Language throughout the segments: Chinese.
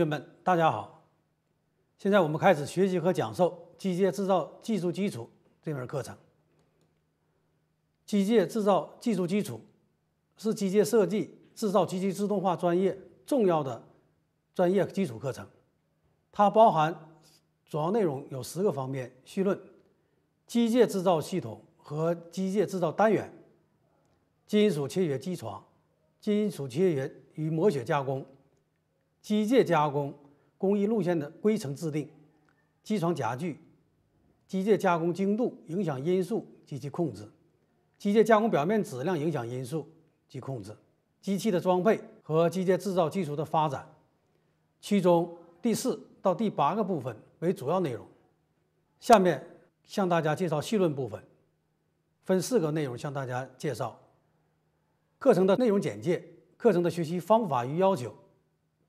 同学们，大家好！现在我们开始学习和讲授《机械制造技术基础》这门课程。机械制造技术基础是机械设计、制造及其自动化专业重要的专业基础课程。它包含主要内容有十个方面：绪论、机械制造系统和机械制造单元、金属切削机床、金属切削与磨削加工。机械加工工艺路线的规程制定，机床夹具，机械加工精度影响因素及其控制，机械加工表面质量影响因素及控制，机器的装配和机械制造技术的发展，其中第四到第八个部分为主要内容。下面向大家介绍绪论部分，分四个内容向大家介绍。课程的内容简介，课程的学习方法与要求。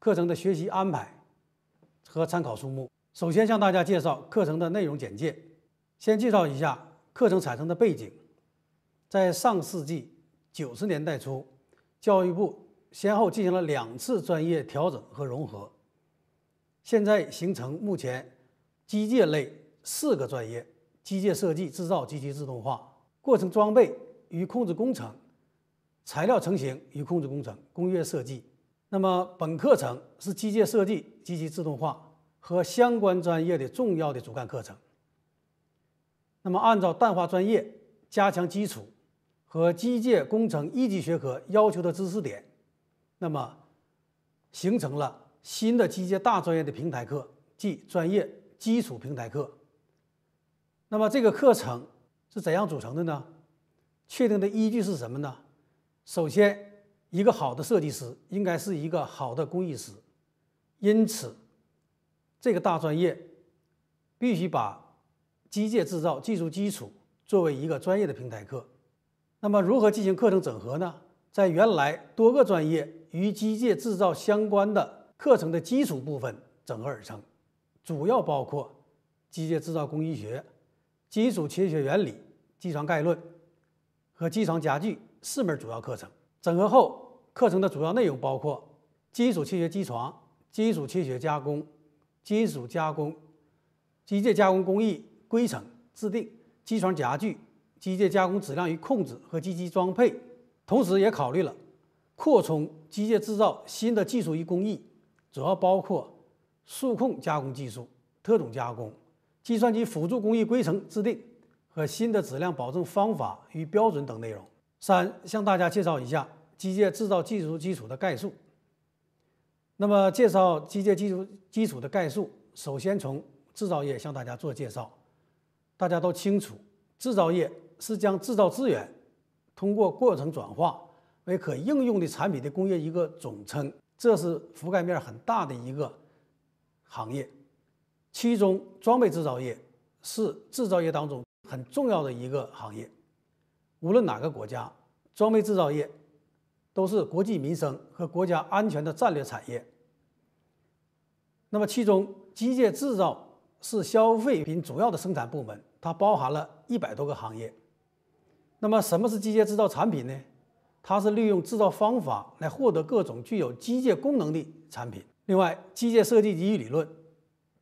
课程的学习安排和参考书目。首先向大家介绍课程的内容简介。先介绍一下课程产生的背景。在上世纪九十年代初，教育部先后进行了两次专业调整和融合，现在形成目前机械类四个专业：机械设计制造及其自动化、过程装备与控制工程、材料成型与控制工程、工业设计。那么，本课程是机械设计及其自动化和相关专业的重要的主干课程。那么，按照淡化专业、加强基础和机械工程一级学科要求的知识点，那么形成了新的机械大专业的平台课，即专业基础平台课。那么，这个课程是怎样组成的呢？确定的依据是什么呢？首先。一个好的设计师应该是一个好的工艺师，因此，这个大专业必须把机械制造技术基础作为一个专业的平台课。那么，如何进行课程整合呢？在原来多个专业与机械制造相关的课程的基础部分整合而成，主要包括机械制造工艺学、金属切削原理、机床概论和机床夹具四门主要课程。整合后。课程的主要内容包括金属切削机床、金属切削加工、金属加工、机械加工工艺规程制定、机床夹具、机械加工质量与控制和机机装配。同时，也考虑了扩充机械制造新的技术与工艺，主要包括数控加工技术、特种加工、计算机辅助工艺规程制定和新的质量保证方法与标准等内容。三，向大家介绍一下。机械制造技术基础的概述。那么，介绍机械技术基础的概述，首先从制造业向大家做介绍。大家都清楚，制造业是将制造资源通过过程转化为可应用的产品的工业一个总称，这是覆盖面很大的一个行业。其中，装备制造业是制造业当中很重要的一个行业。无论哪个国家，装备制造业。都是国计民生和国家安全的战略产业。那么，其中机械制造是消费品主要的生产部门，它包含了一百多个行业。那么，什么是机械制造产品呢？它是利用制造方法来获得各种具有机械功能的产品。另外，机械设计与理论、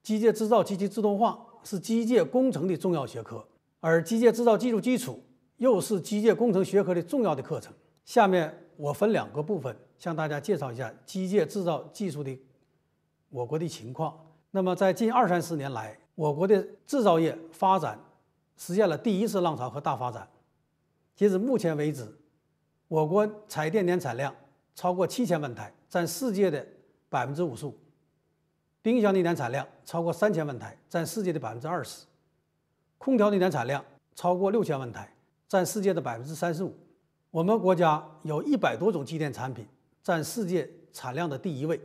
机械制造及其自动化是机械工程的重要学科，而机械制造技术基础又是机械工程学科的重要的课程。下面。我分两个部分向大家介绍一下机械制造技术的我国的情况。那么，在近二三十年来，我国的制造业发展实现了第一次浪潮和大发展。截止目前为止，我国彩电年产量超过七千万台，占世界的百分之五十五；冰箱的年产量超过三千万台，占世界的百分之二十；空调的年产量超过六千万台，占世界的百分之三十五。我们国家有一百多种机电产品占世界产量的第一位。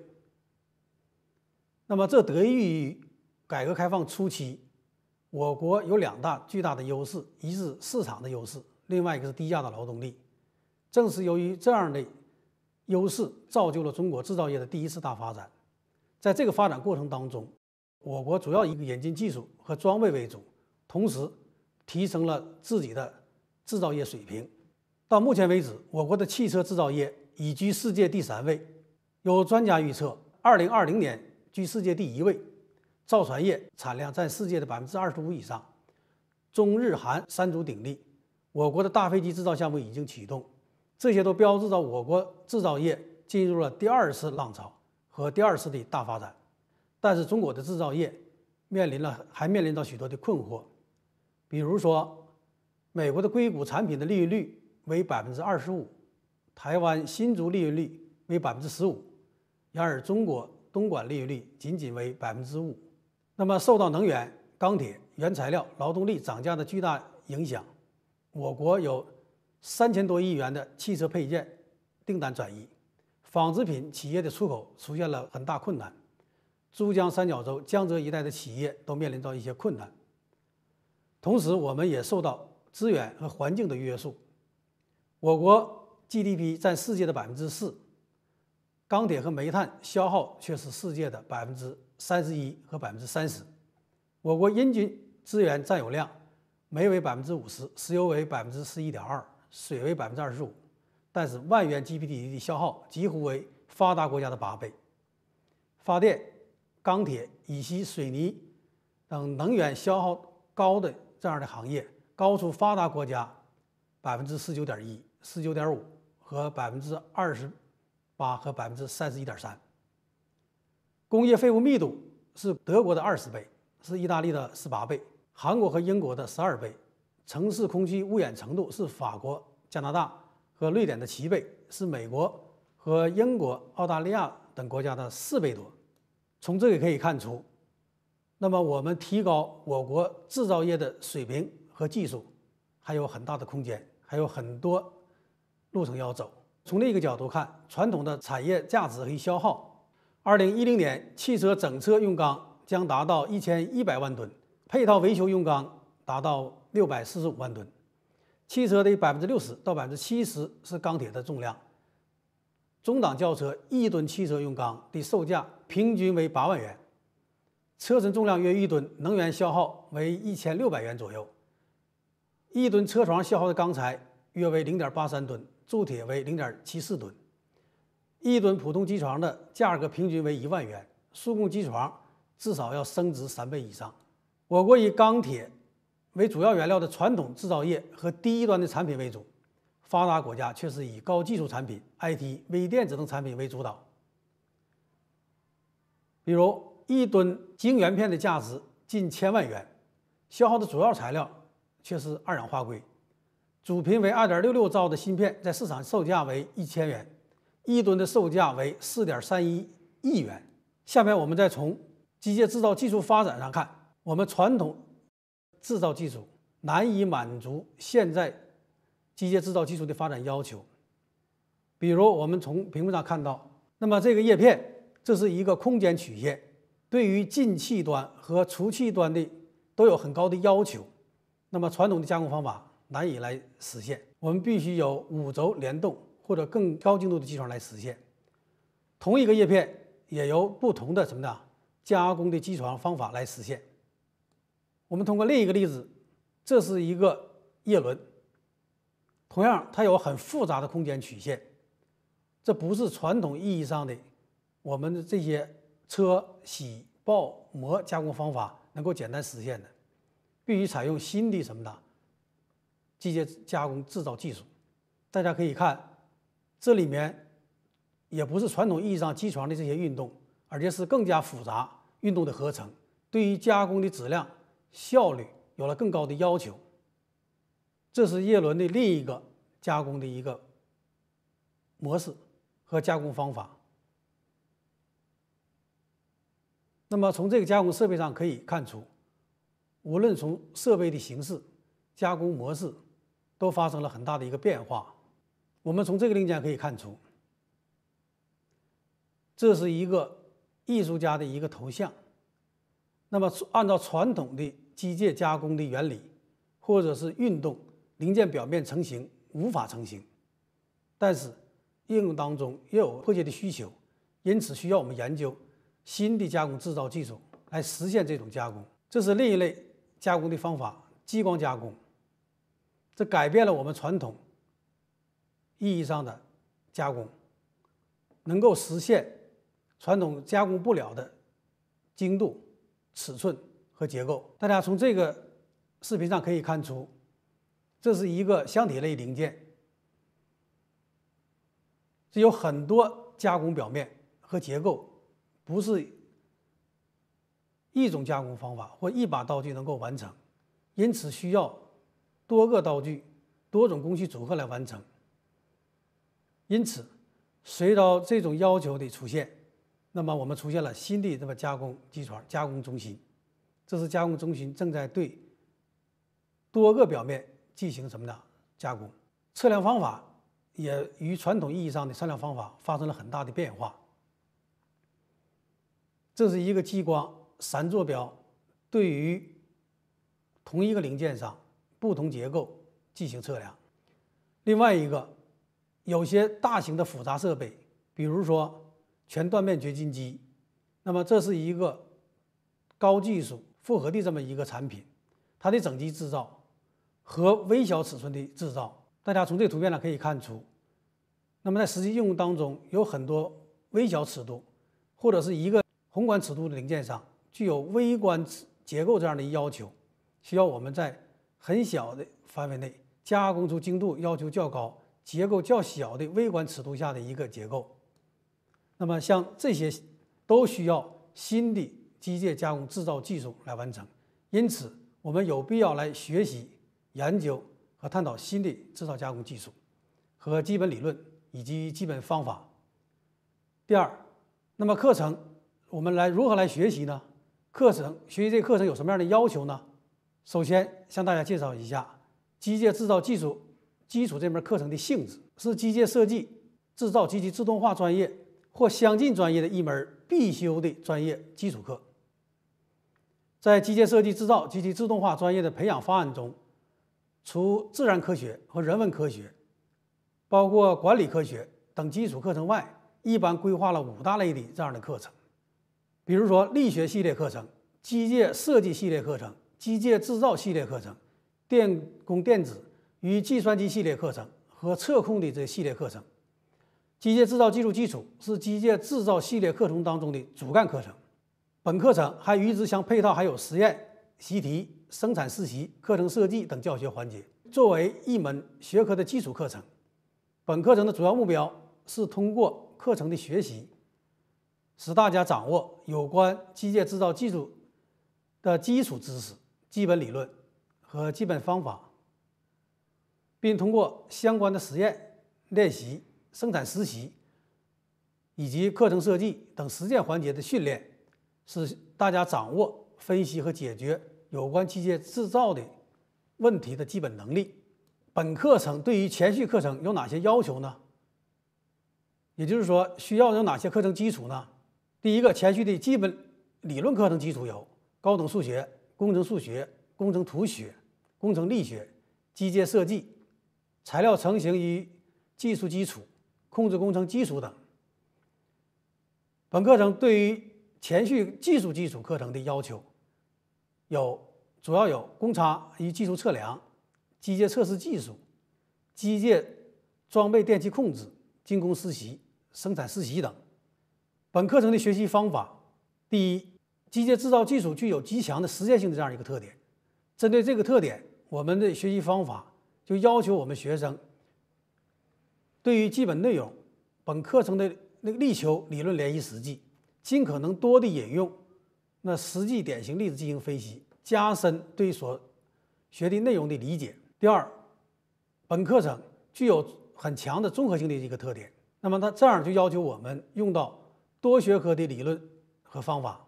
那么这得益于改革开放初期，我国有两大巨大的优势：一是市场的优势，另外一个是低价的劳动力。正是由于这样的优势，造就了中国制造业的第一次大发展。在这个发展过程当中，我国主要以引进技术和装备为主，同时提升了自己的制造业水平。到目前为止，我国的汽车制造业已居世界第三位，有专家预测，二零二零年居世界第一位。造船业产量占世界的百分之二十五以上，中日韩三足鼎立。我国的大飞机制造项目已经启动，这些都标志着我国制造业进入了第二次浪潮和第二次的大发展。但是，中国的制造业面临了还面临着许多的困惑，比如说，美国的硅谷产品的利润率。为百分之二十五，台湾新竹利润率为百分之十五，然而中国东莞利润率仅仅为百分之五。那么，受到能源、钢铁、原材料、劳动力涨价的巨大影响，我国有三千多亿元的汽车配件订单转移，纺织品企业的出口出现了很大困难。珠江三角洲、江浙一带的企业都面临着一些困难。同时，我们也受到资源和环境的约束。我国 GDP 占世界的百分之四，钢铁和煤炭消耗却是世界的百分之三十一和百分之三十。我国人均资源占有量，煤为百分之五十，石油为百分之十一点二，水为百分之二十五。但是万元 GDP 的消耗几乎为发达国家的八倍，发电、钢铁、乙烯、水泥等能源消耗高的这样的行业高出发达国家百分之十九点一。十九点五和百分之二十八和百分之三十一点三，工业废物密度是德国的二十倍，是意大利的十八倍，韩国和英国的十二倍，城市空气污染程度是法国、加拿大和瑞典的七倍，是美国和英国、澳大利亚等国家的四倍多。从这里可以看出，那么我们提高我国制造业的水平和技术还有很大的空间，还有很多。路程要走。从另一个角度看，传统的产业价值和消耗。二零一零年，汽车整车用钢将达到一千一百万吨，配套维修用钢达到六百四十五万吨。汽车的百分之六十到百分之七十是钢铁的重量。中档轿车一吨汽车用钢的售价平均为八万元，车身重量约一吨，能源消耗为一千六百元左右。一吨车床消耗的钢材约为零点八三吨。铸铁为零点七四吨，一吨普通机床的价格平均为一万元，数控机床至少要升值三倍以上。我国以钢铁为主要原料的传统制造业和低端的产品为主，发达国家却是以高技术产品、IT、微电子等产品为主导。比如，一吨晶圆片的价值近千万元，消耗的主要材料却是二氧化硅。主频为二点六六兆的芯片，在市场售价为一千元；一吨的售价为四点三一亿元。下面我们再从机械制造技术发展上看，我们传统制造技术难以满足现在机械制造技术的发展要求。比如，我们从屏幕上看到，那么这个叶片这是一个空间曲线，对于进气端和出气端的都有很高的要求。那么传统的加工方法。难以来实现，我们必须有五轴联动或者更高精度的机床来实现。同一个叶片也由不同的什么呢？加工的机床方法来实现。我们通过另一个例子，这是一个叶轮，同样它有很复杂的空间曲线，这不是传统意义上的我们的这些车铣刨磨加工方法能够简单实现的，必须采用新的什么呢？机械加工制造技术，大家可以看，这里面也不是传统意义上机床的这些运动，而且是更加复杂运动的合成，对于加工的质量效率有了更高的要求。这是叶轮的另一个加工的一个模式和加工方法。那么从这个加工设备上可以看出，无论从设备的形式、加工模式。都发生了很大的一个变化。我们从这个零件可以看出，这是一个艺术家的一个头像。那么，按照传统的机械加工的原理，或者是运动零件表面成型无法成型。但是，应用当中又有迫切的需求，因此需要我们研究新的加工制造技术来实现这种加工。这是另一类加工的方法——激光加工。这改变了我们传统意义上的加工，能够实现传统加工不了的精度、尺寸和结构。大家从这个视频上可以看出，这是一个箱体类零件，这有很多加工表面和结构，不是一种加工方法或一把刀具能够完成，因此需要。多个刀具、多种工序组合来完成。因此，随着这种要求的出现，那么我们出现了新的这么加工机床、加工中心。这是加工中心正在对多个表面进行什么的加工。测量方法也与传统意义上的测量方法发生了很大的变化。这是一个激光三坐标，对于同一个零件上。不同结构进行测量。另外一个，有些大型的复杂设备，比如说全断面掘进机，那么这是一个高技术复合的这么一个产品，它的整机制造和微小尺寸的制造，大家从这图片上可以看出。那么在实际应用当中，有很多微小尺度或者是一个宏观尺度的零件上具有微观结构这样的要求，需要我们在很小的范围内加工出精度要求较高、结构较小的微观尺度下的一个结构，那么像这些都需要新的机械加工制造技术来完成。因此，我们有必要来学习、研究和探讨新的制造加工技术和基本理论以及基本方法。第二，那么课程我们来如何来学习呢？课程学习这课程有什么样的要求呢？首先向大家介绍一下机械制造技术基础这门课程的性质，是机械设计、制造及其自动化专业或相近专业的一门必修的专业基础课。在机械设计、制造及其自动化专业的培养方案中，除自然科学和人文科学，包括管理科学等基础课程外，一般规划了五大类的这样的课程，比如说力学系列课程、机械设计系列课程。机械制造系列课程、电工电子与计算机系列课程和测控的这系列课程，机械制造技术基础是机械制造系列课程当中的主干课程。本课程还与之相配套，还有实验、习题、生产实习、课程设计等教学环节。作为一门学科的基础课程，本课程的主要目标是通过课程的学习，使大家掌握有关机械制造技术的基础知识。基本理论和基本方法，并通过相关的实验、练习、生产实习以及课程设计等实践环节的训练，使大家掌握分析和解决有关机械制造的问题的基本能力。本课程对于前序课程有哪些要求呢？也就是说，需要有哪些课程基础呢？第一个前序的基本理论课程基础有高等数学。工程数学、工程图学、工程力学、机械设计、材料成型与技术基础、控制工程基础等。本课程对于前序技术基础课程的要求有，主要有公差与技术测量、机械测试技术、机械装备电气控制、精工实习、生产实习等。本课程的学习方法，第一。机械制造技术具有极强的实践性，的这样一个特点。针对这个特点，我们的学习方法就要求我们学生对于基本内容，本课程的那个力求理论联系实际，尽可能多的引用那实际典型例子进行分析，加深对所学的内容的理解。第二，本课程具有很强的综合性的一个特点。那么，它这样就要求我们用到多学科的理论和方法。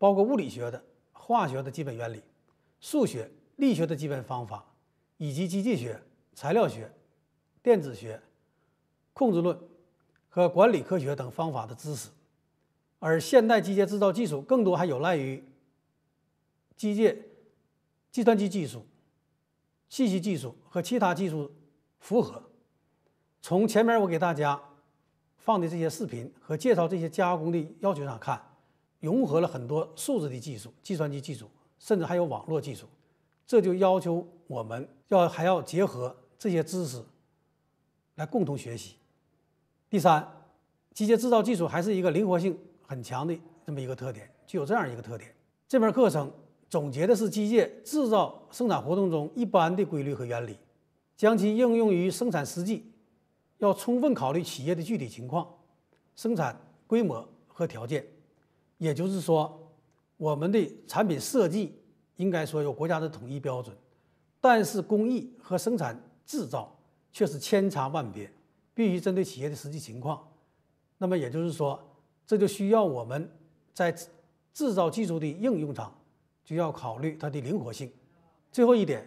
包括物理学的、化学的基本原理、数学、力学的基本方法，以及机械学、材料学、电子学、控制论和管理科学等方法的知识。而现代机械制造技术更多还有赖于机械、计算机技术、信息技术和其他技术符合。从前面我给大家放的这些视频和介绍这些加工的要求上看。融合了很多数字的技术、计算机技术，甚至还有网络技术，这就要求我们要还要结合这些知识来共同学习。第三，机械制造技术还是一个灵活性很强的这么一个特点，具有这样一个特点。这门课程总结的是机械制造生产活动中一般的规律和原理，将其应用于生产实际，要充分考虑企业的具体情况、生产规模和条件。也就是说，我们的产品设计应该说有国家的统一标准，但是工艺和生产制造却是千差万别，必须针对企业的实际情况。那么也就是说，这就需要我们在制造技术的应用上就要考虑它的灵活性。最后一点，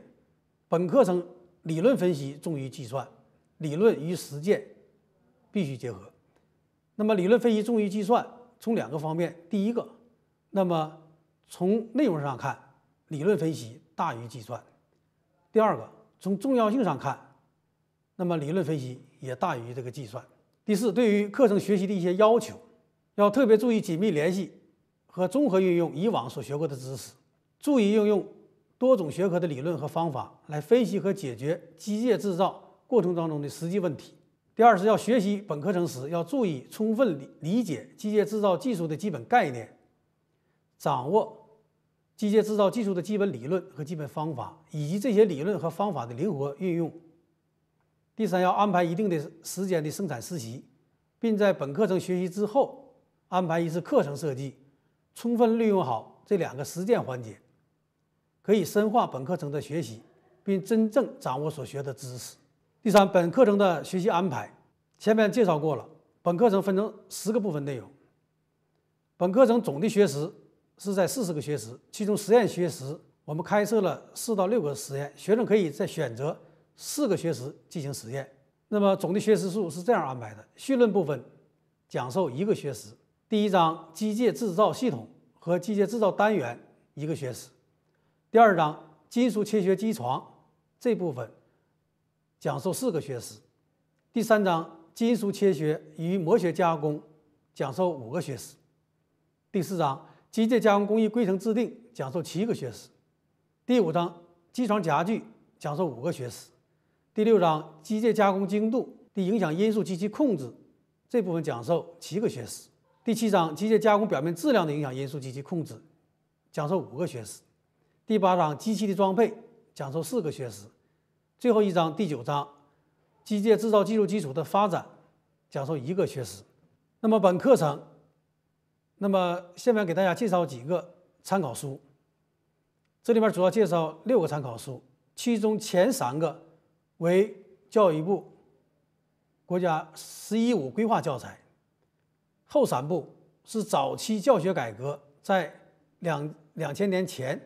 本课程理论分析重于计算，理论与实践必须结合。那么理论分析重于计算。从两个方面，第一个，那么从内容上看，理论分析大于计算；第二个，从重要性上看，那么理论分析也大于这个计算。第四，对于课程学习的一些要求，要特别注意紧密联系和综合运用以往所学过的知识，注意应用多种学科的理论和方法来分析和解决机械制造过程当中的实际问题。第二是要学习本课程时，要注意充分理理解机械制造技术的基本概念，掌握机械制造技术的基本理论和基本方法，以及这些理论和方法的灵活运用。第三，要安排一定的时间的生产实习，并在本课程学习之后安排一次课程设计，充分利用好这两个实践环节，可以深化本课程的学习，并真正掌握所学的知识。第三，本课程的学习安排前面介绍过了。本课程分成十个部分内容。本课程总的学时是在四十个学时，其中实验学时我们开设了四到六个实验，学生可以再选择四个学时进行实验。那么总的学时数是这样安排的：绪论部分讲授一个学时，第一章机械制造系统和机械制造单元一个学时，第二章金属切削机床这部分。讲授四个学时，第三章金属切削与磨削加工讲授五个学时，第四章机械加工工艺规程制定讲授七个学时，第五章机床夹具讲授五个学时，第六章机械加工精度的影响因素及其控制这部分讲授七个学时，第七章机械加工表面质量的影响因素及其控制讲授五个学时，第八章机器的装配讲授四个学时。最后一章第九章，机械制造技术基础的发展，讲述一个学时。那么本课程，那么下面给大家介绍几个参考书，这里面主要介绍六个参考书，其中前三个为教育部国家“十一五”规划教材，后三部是早期教学改革在两两千年前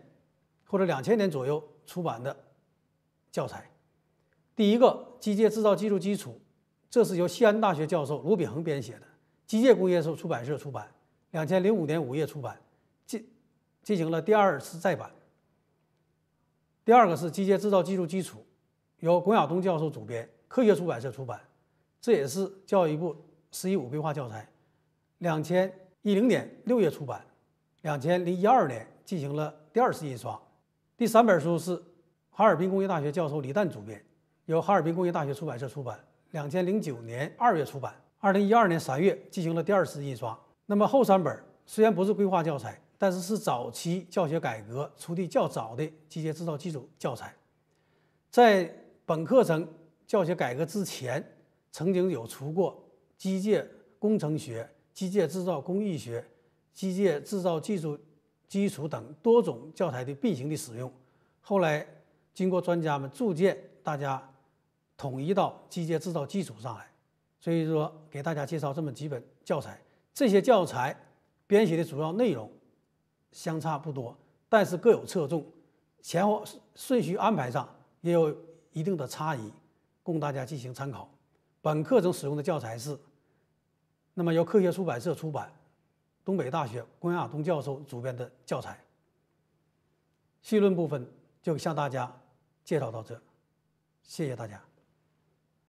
或者两千年左右出版的教材。第一个《机械制造技术基础》，这是由西安大学教授卢炳恒编写的，机械工业出版社出版，两千零五年五月出版，进进行了第二次再版。第二个是《机械制造技术基础》，由龚亚东教授主编，科学出版社出版，这也是教育部“十一五”规划教材，两千一零年六月出版，两千零一二年进行了第二次印刷。第三本书是哈尔滨工业大学教授李旦主编。由哈尔滨工业大学出版社出版，两千零九年二月出版，二零一二年三月进行了第二次印刷。那么后三本虽然不是规划教材，但是是早期教学改革出的较早的机械制造基础教材。在本课程教学改革之前，曾经有出过《机械工程学》《机械制造工艺学》《机械制造技术基础》等多种教材的并行的使用。后来经过专家们注荐，大家。统一到机械制造基础上来，所以说给大家介绍这么几本教材，这些教材编写的主要内容相差不多，但是各有侧重，前后顺序安排上也有一定的差异，供大家进行参考。本课程使用的教材是，那么由科学出版社出版，东北大学龚亚东教授主编的教材。绪论部分就向大家介绍到这，谢谢大家。